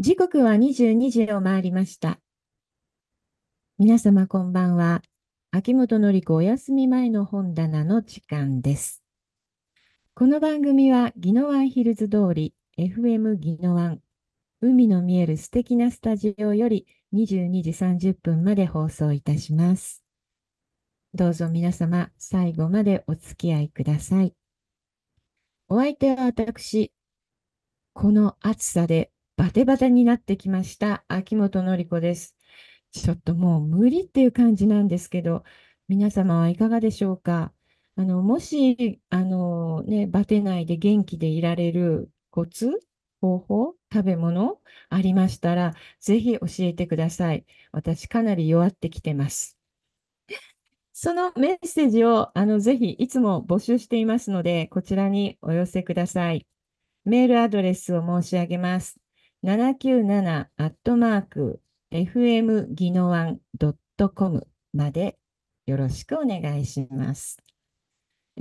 時刻は22時を回りました。皆様こんばんは。秋元のり子お休み前の本棚の時間です。この番組は宜野湾ヒルズ通り FM 宜野湾海の見える素敵なスタジオより22時30分まで放送いたします。どうぞ皆様最後までお付き合いください。お相手は私、この暑さでバテバテになってきました。秋元の子です。ちょっともう無理っていう感じなんですけど、皆様はいかがでしょうかあの、もし、あのね、バテないで元気でいられるコツ、方法、食べ物ありましたら、ぜひ教えてください。私かなり弱ってきてます。そのメッセージを、あの、ぜひいつも募集していますので、こちらにお寄せください。メールアドレスを申し上げます。797アットマーク fm ギノワン .com までよろしくお願いします。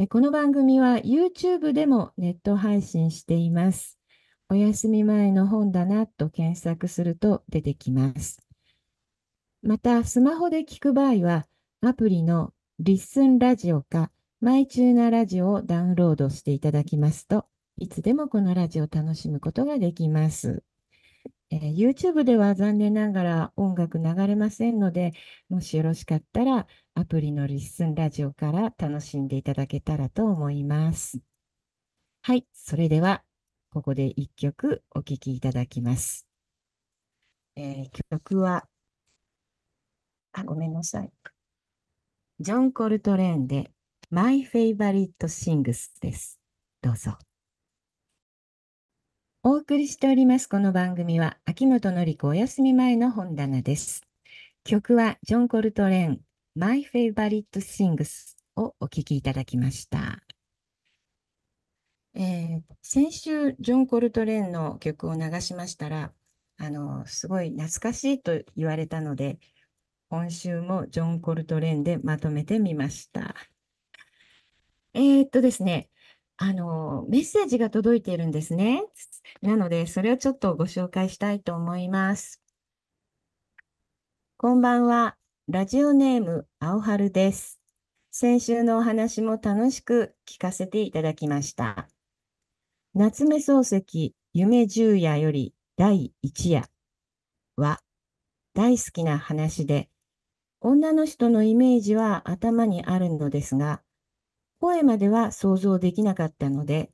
この番組は YouTube でもネット配信しています。お休み前の本棚と検索すると出てきます。また、スマホで聞く場合は、アプリのリッスンラジオか、マイチューナラジオをダウンロードしていただきますと、いつでもこのラジオを楽しむことができます。えー、YouTube では残念ながら音楽流れませんので、もしよろしかったらアプリのリッスンラジオから楽しんでいただけたらと思います。はい、それではここで1曲お聴きいただきます。えー、曲は、あ、ごめんなさい。ジョン・コルトレーンで My Favorite Sings です。どうぞ。お送りしておりますこの番組は秋元紀子お休み前の本棚です。曲はジョン・コルトレーン、My Favorite Things をお聴きいただきました。えー、先週ジョン・コルトレーンの曲を流しましたら、あの、すごい懐かしいと言われたので、今週もジョン・コルトレーンでまとめてみました。えー、っとですね、あの、メッセージが届いているんですね。なので、それをちょっとご紹介したいと思います。こんばんは。ラジオネーム、青春です。先週のお話も楽しく聞かせていただきました。夏目漱石、夢十夜より第一夜は、大好きな話で、女の人のイメージは頭にあるのですが、声までは想像できなかったので、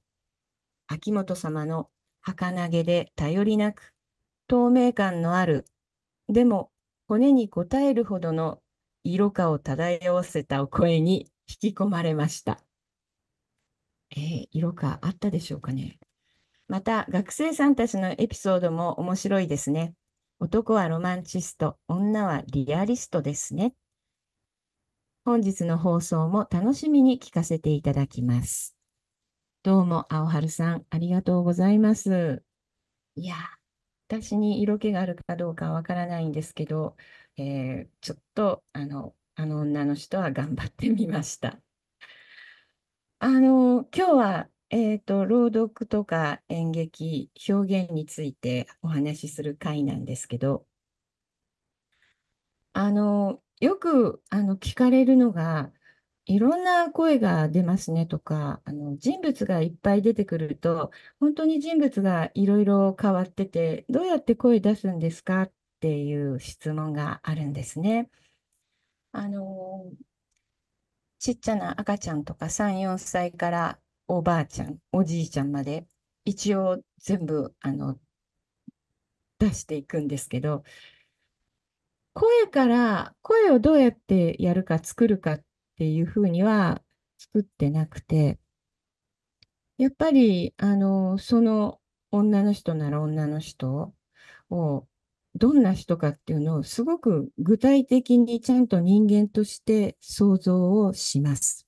秋元様の儚げで頼りなく、透明感のある、でも骨に応えるほどの色香を漂わせたお声に引き込まれました。えー、色化あったでしょうかね。また、学生さんたちのエピソードも面白いですね。男はロマンチスト、女はリアリストですね。本日の放送も楽しみに聞かせていただきます。どうも、青春さん、ありがとうございます。いや、私に色気があるかどうかわからないんですけど、えー、ちょっと、あの、あの女の人は頑張ってみました。あの、今日は、えっ、ー、と、朗読とか演劇、表現についてお話しする回なんですけど、あの、よくあの聞かれるのが、いろんな声が出ますねとか、あの人物がいっぱい出てくると、本当に人物がいろいろ変わってて、どうやって声出すんですかっていう質問があるんですね。あのちっちゃな赤ちゃんとか3、4歳からおばあちゃん、おじいちゃんまで、一応全部あの出していくんですけど、声から、声をどうやってやるか作るかっていうふうには作ってなくて、やっぱり、あの、その女の人なら女の人を、どんな人かっていうのをすごく具体的にちゃんと人間として想像をします。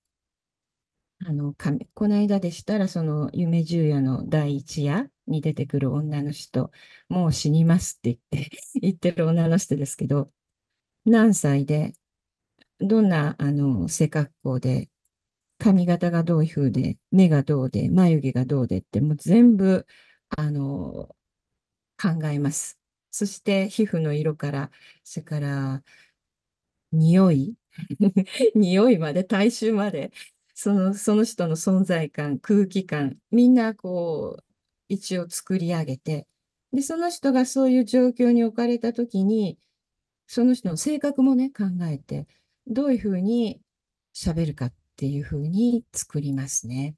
あの、この間でしたら、その夢十夜の第一夜に出てくる女の人、もう死にますって言って、言ってる女の人ですけど、何歳で、どんな、あの、性格好で、髪型がどういう風で、目がどうで、眉毛がどうでって、もう全部、あの、考えます。そして、皮膚の色から、それから、匂い、匂いまで、体臭まで、その、その人の存在感、空気感、みんな、こう、一応作り上げて、で、その人がそういう状況に置かれた時に、その人の性格もね、考えて、どういうふうに喋るかっていうふうに作りますね。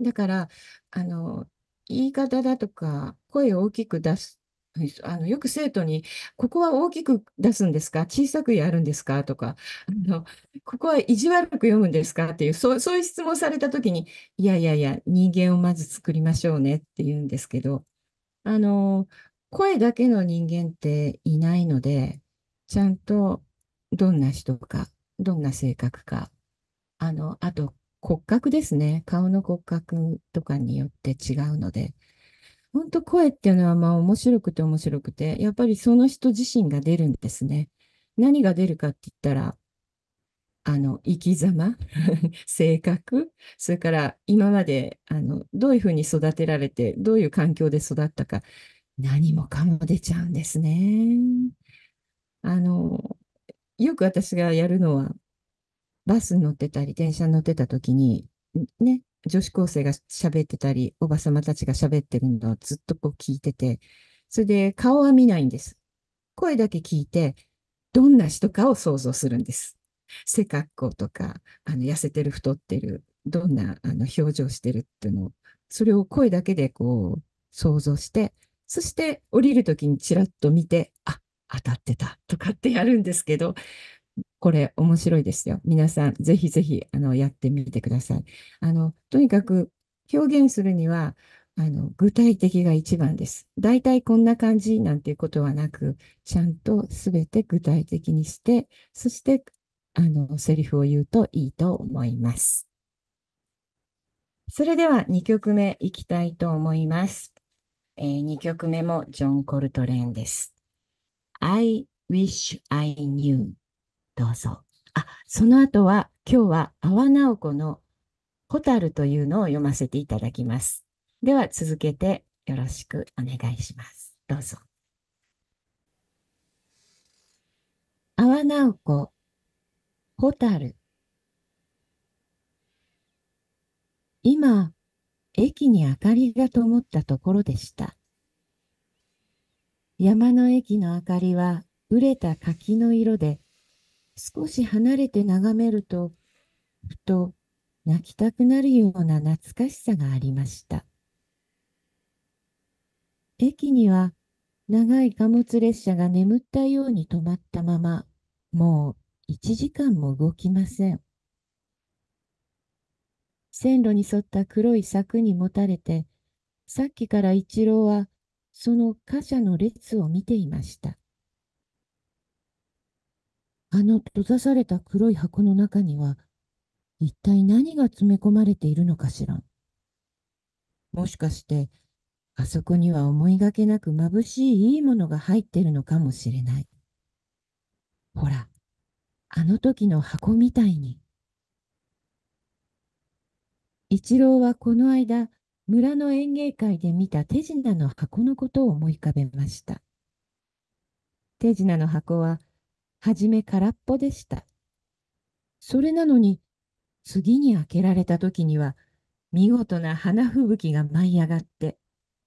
だから、あの、言い方だとか、声を大きく出す。あのよく生徒に、ここは大きく出すんですか小さくやるんですかとかあの、ここは意地悪く読むんですかっていうそう、そういう質問された時に、いやいやいや、人間をまず作りましょうねって言うんですけど、あの、声だけの人間っていないので、ちゃんとどんな人か、どんな性格か、あの、あと骨格ですね。顔の骨格とかによって違うので、本当声っていうのはまあ面白くて面白くて、やっぱりその人自身が出るんですね。何が出るかって言ったら、あの、生き様、性格、それから今まで、あの、どういうふうに育てられて、どういう環境で育ったか、何もかも出ちゃうんですね。あの、よく私がやるのは、バスに乗ってたり、電車に乗ってた時に、ね、女子高生が喋ってたり、おばさまたちが喋ってるのをずっとこう聞いてて、それで顔は見ないんです。声だけ聞いて、どんな人かを想像するんです。背格好とか、あの、痩せてる、太ってる、どんなあの表情してるっていうのを、それを声だけでこう想像して、そして降りるときにちらっと見て、あ、当たってた とかってやるんですけど、これ面白いですよ。皆さん、ぜひぜひあのやってみてください。あのとにかく表現するにはあの具体的が一番です。大体こんな感じなんていうことはなく、ちゃんと全て具体的にして、そしてあのセリフを言うといいと思います。それでは2曲目いきたいと思います。えー、2曲目もジョン・コルトレーンです。I wish I knew どうぞ。あ、その後は今日は阿波直子のホタルというのを読ませていただきます。では続けてよろしくお願いします。どうぞ。阿波直子、ホタル。今、駅に明かりが灯ったところでした。山の駅の明かりは熟れた柿の色で、少し離れて眺めると、ふと泣きたくなるような懐かしさがありました。駅には長い貨物列車が眠ったように止まったまま、もう一時間も動きません。線路に沿った黒い柵にもたれて、さっきから一郎はその貨車の列を見ていました。あの閉ざされた黒い箱の中には、一体何が詰め込まれているのかしら。もしかして、あそこには思いがけなく眩しいいいものが入ってるのかもしれない。ほら、あの時の箱みたいに。一郎はこの間、村の園芸会で見た手品の箱のことを思い浮かべました。手品の箱は、はじめ空っぽでした。それなのに、次に開けられた時には、見事な花吹雪が舞い上がって、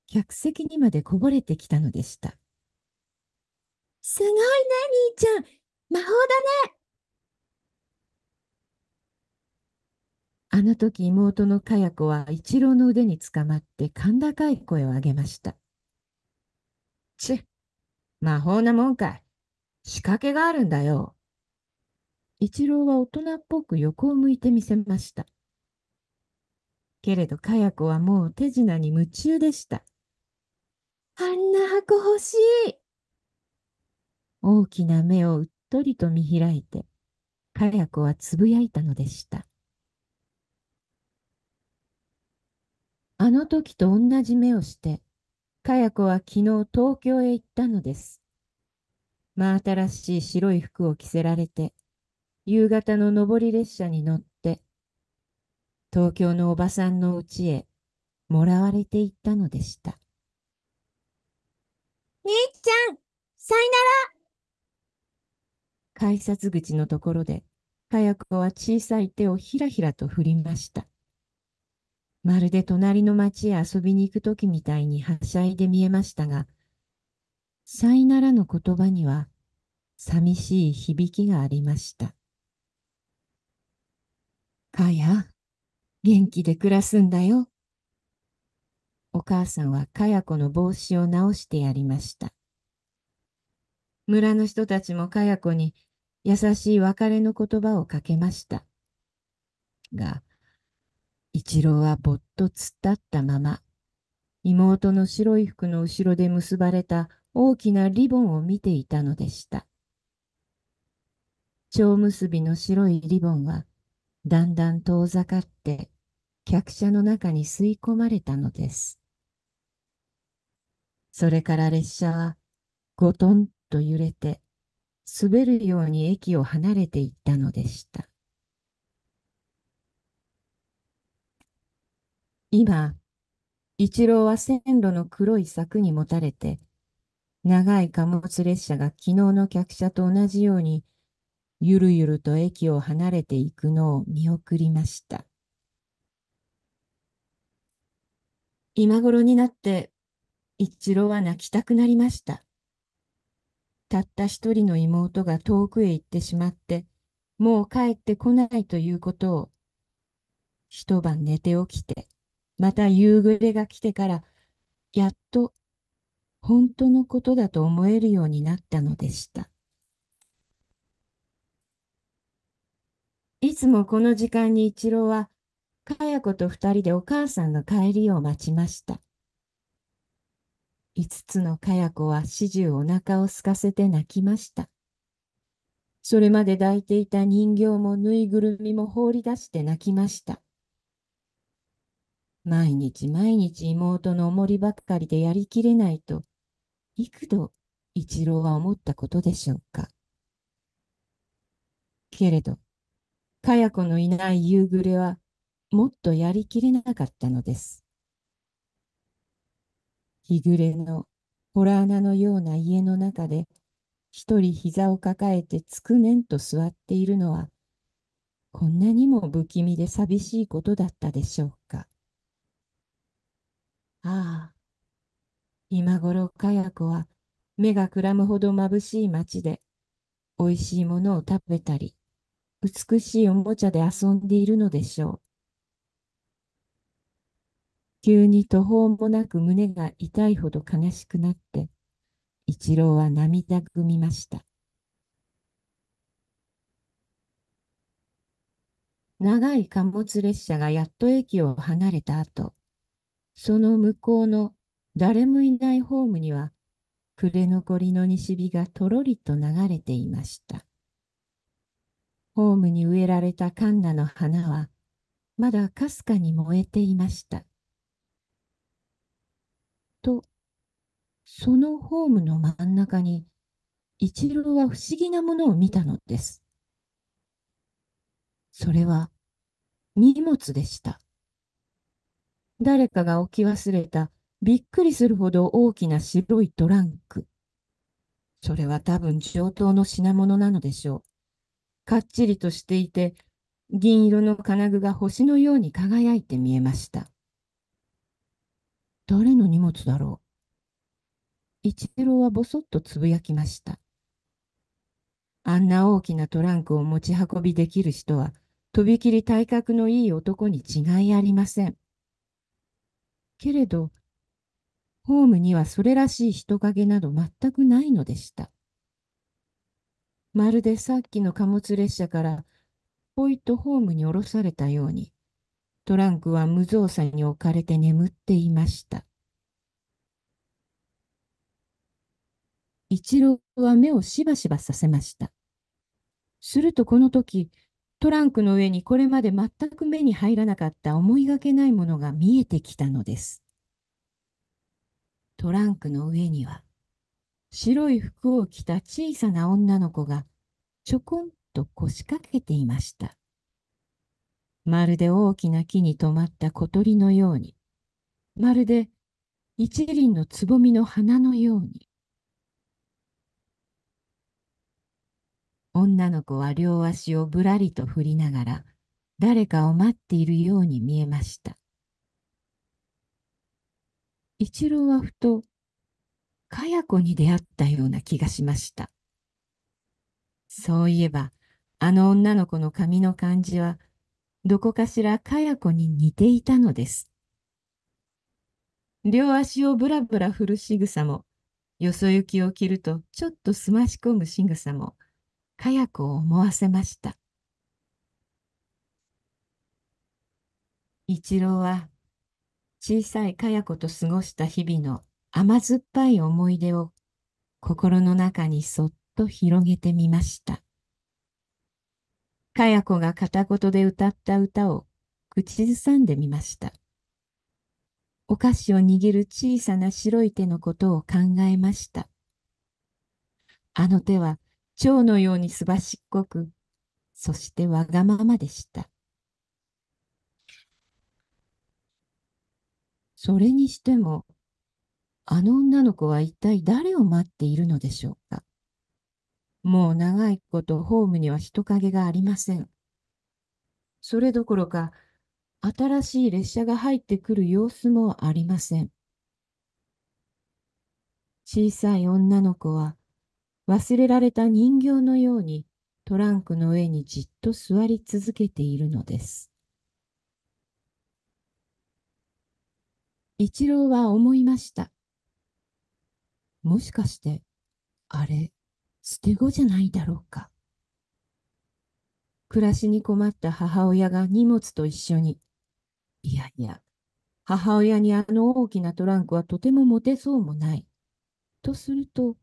客席にまでこぼれてきたのでした。すごいね、兄ちゃん。魔法だね。あの時妹のかや子は一郎の腕につかまって甲高い声を上げました。チッ、魔法なもんかい。仕掛けがあるんだよ。一郎は大人っぽく横を向いてみせました。けれど、かや子はもう手品に夢中でした。あんな箱欲しい大きな目をうっとりと見開いて、かや子はつぶやいたのでした。あの時と同じ目をして、かや子は昨日東京へ行ったのです。真新しい白い服を着せられて、夕方の上り列車に乗って、東京のおばさんの家へもらわれていったのでした。姉ちゃん、さいなら改札口のところで、かや子は小さい手をひらひらと振りました。まるで隣の町へ遊びに行くときみたいにはしゃいで見えましたが、さいならの言葉には寂しい響きがありました。かや、元気で暮らすんだよ。お母さんはかや子の帽子を直してやりました。村の人たちもかや子に優しい別れの言葉をかけました。が、一郎はぼっと突っ立ったまま、妹の白い服の後ろで結ばれた大きなリボンを見ていたのでした。蝶結びの白いリボンは、だんだん遠ざかって、客車の中に吸い込まれたのです。それから列車は、ごとんと揺れて、滑るように駅を離れていったのでした。今、一郎は線路の黒い柵にもたれて、長い貨物列車が昨日の客車と同じように、ゆるゆると駅を離れていくのを見送りました。今頃になって、一郎は泣きたくなりました。たった一人の妹が遠くへ行ってしまって、もう帰ってこないということを、一晩寝て起きて、また夕暮れが来てから、やっと本当のことだと思えるようになったのでした。いつもこの時間に一郎は、かや子と二人でお母さんの帰りを待ちました。五つのかや子は始終お腹をすかせて泣きました。それまで抱いていた人形もぬいぐるみも放り出して泣きました。毎日毎日妹のおもりばっかりでやりきれないと、幾度一郎は思ったことでしょうか。けれど、かや子のいない夕暮れは、もっとやりきれなかったのです。日暮れの洞穴のような家の中で、一人膝を抱えてつくねんと座っているのは、こんなにも不気味で寂しいことだったでしょうか。ああ、今頃かや子は目がくらむほどまぶしい町で、美味しいものを食べたり、美しいおもちゃで遊んでいるのでしょう。急に途方もなく胸が痛いほど悲しくなって、一郎は涙ぐみました。長い貨物列車がやっと駅を離れた後、その向こうの誰もいないホームには暮れ残りの西日がとろりと流れていました。ホームに植えられたカンナの花はまだかすかに燃えていました。と、そのホームの真ん中に一郎は不思議なものを見たのです。それは荷物でした。誰かが置き忘れたびっくりするほど大きな白いトランク。それは多分上等の品物なのでしょう。かっちりとしていて、銀色の金具が星のように輝いて見えました。誰の荷物だろう一郎はぼそっとつぶやきました。あんな大きなトランクを持ち運びできる人は、とびきり体格のいい男に違いありません。けれど、ホームにはそれらしい人影など全くないのでした。まるでさっきの貨物列車からポイとホームに降ろされたように、トランクは無造作に置かれて眠っていました。一郎は目をしばしばさせました。するとこの時、トランクの上にこれまで全く目に入らなかった思いがけないものが見えてきたのです。トランクの上には白い服を着た小さな女の子がちょこんと腰掛けていました。まるで大きな木に止まった小鳥のように、まるで一輪のつぼみの花のように、女の子は両足をぶらりと振りながら、誰かを待っているように見えました。一郎はふと、かや子に出会ったような気がしました。そういえば、あの女の子の髪の感じは、どこかしらかや子に似ていたのです。両足をぶらぶら振る仕草も、よそ行きを着るとちょっと澄まし込む仕草も、かや子を思わせました一郎は小さいかや子と過ごした日々の甘酸っぱい思い出を心の中にそっと広げてみました。かや子が片言で歌った歌を口ずさんでみました。お菓子を握る小さな白い手のことを考えました。あの手は蝶のようにすばしっこく、そしてわがままでした。それにしても、あの女の子は一体誰を待っているのでしょうか。もう長いことホームには人影がありません。それどころか、新しい列車が入ってくる様子もありません。小さい女の子は、忘れられた人形のようにトランクの上にじっと座り続けているのです。一郎は思いました。もしかして、あれ、捨て子じゃないだろうか。暮らしに困った母親が荷物と一緒に、いやいや、母親にあの大きなトランクはとても持てそうもない。とすると、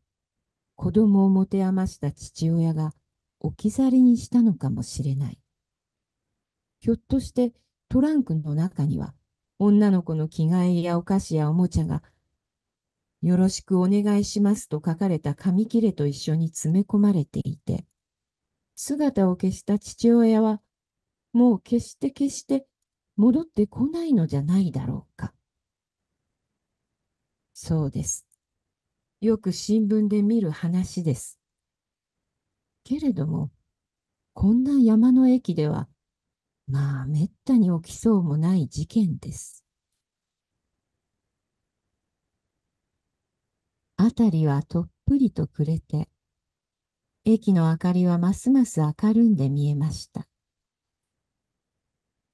子供を持て余した父親が置き去りにしたのかもしれない。ひょっとしてトランクの中には女の子の着替えやお菓子やおもちゃがよろしくお願いしますと書かれた紙切れと一緒に詰め込まれていて、姿を消した父親は、もう決して決して戻ってこないのじゃないだろうか。そうです。よく新聞で見る話です。けれども、こんな山の駅では、まあ、めったに起きそうもない事件です。辺りはとっぷりと暮れて、駅の明かりはますます明るんで見えました。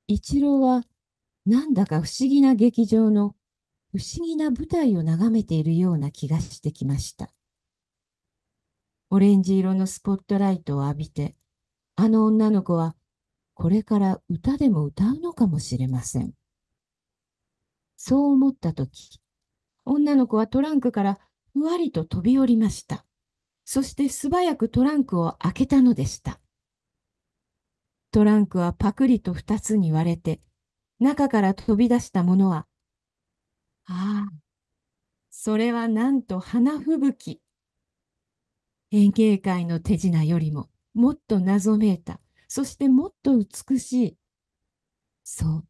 一郎は、なんだか不思議な劇場の不思議な舞台を眺めているような気がしてきました。オレンジ色のスポットライトを浴びて、あの女の子はこれから歌でも歌うのかもしれません。そう思ったとき、女の子はトランクからふわりと飛び降りました。そして素早くトランクを開けたのでした。トランクはパクリと二つに割れて、中から飛び出したものはああ、それはなんと花吹雪。演芸会の手品よりももっと謎めいた、そしてもっと美しい。そう、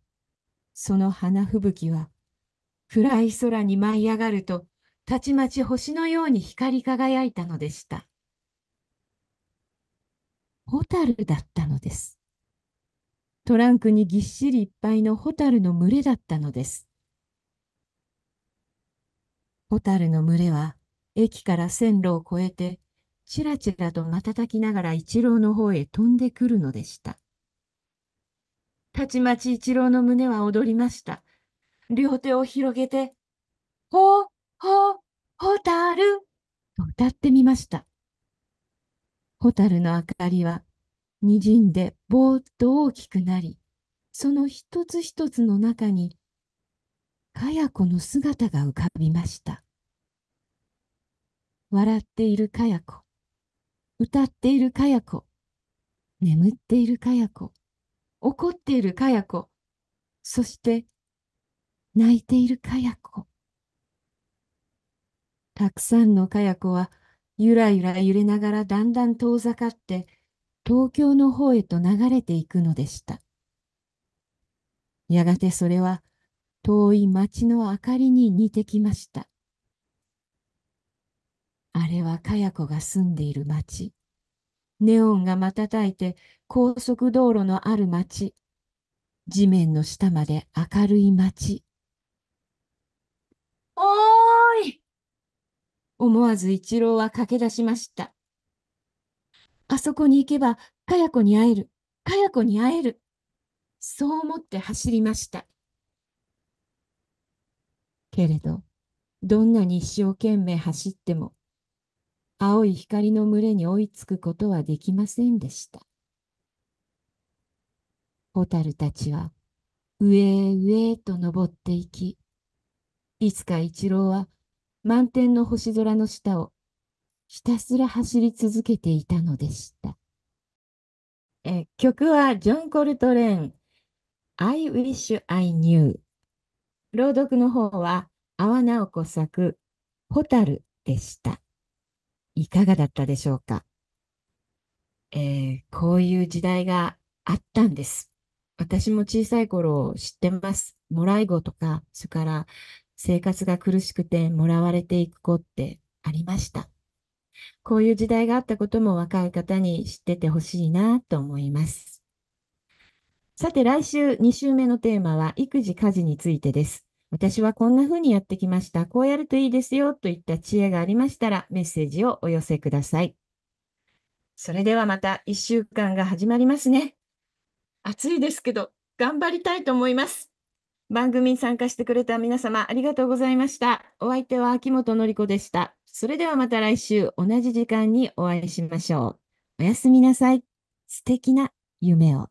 その花吹雪は暗い空に舞い上がると、たちまち星のように光り輝いたのでした。ホタルだったのです。トランクにぎっしりいっぱいのホタルの群れだったのです。ホタルの群れは、駅から線路を越えて、ちらちらと瞬きながら一郎の方へ飛んでくるのでした。たちまち一郎の胸は踊りました。両手を広げて、ほう、ほう、ホタルと歌ってみました。ホタルの明かりは、にじんでぼーっと大きくなり、その一つ一つの中にかや子の姿が浮かびました。笑っているかや子、歌っているかや子、眠っているかや子、怒っているかや子、そして泣いているかや子。たくさんのかや子はゆらゆら揺れながらだんだん遠ざかって東京の方へと流れていくのでした。やがてそれは遠い町の明かりに似てきました。あれはかや子が住んでいる町。ネオンが瞬いて高速道路のある町。地面の下まで明るい町。おーい思わず一郎は駆け出しました。あそこに行けば、かや子に会える。かや子に会える。そう思って走りました。けれど、どんなに一生懸命走っても、青い光の群れに追いつくことはできませんでした。ホタルたちは、上へ上へと登っていき、いつか一郎は満天の星空の下をひたすら走り続けていたのでした。え曲はジョン・コルトレーン、I wish I knew。朗読の方は、阿波直子作、ホタルでした。いかがだったでしょうか、えー、こういう時代があったんです。私も小さい頃知ってます。もらい子とか、それから生活が苦しくてもらわれていく子ってありました。こういう時代があったことも若い方に知っててほしいなと思います。さて来週2週目のテーマは育児家事についてです。私はこんな風にやってきました。こうやるといいですよといった知恵がありましたらメッセージをお寄せください。それではまた1週間が始まりますね。暑いですけど頑張りたいと思います。番組に参加してくれた皆様ありがとうございました。お相手は秋元の子でした。それではまた来週同じ時間にお会いしましょう。おやすみなさい。素敵な夢を。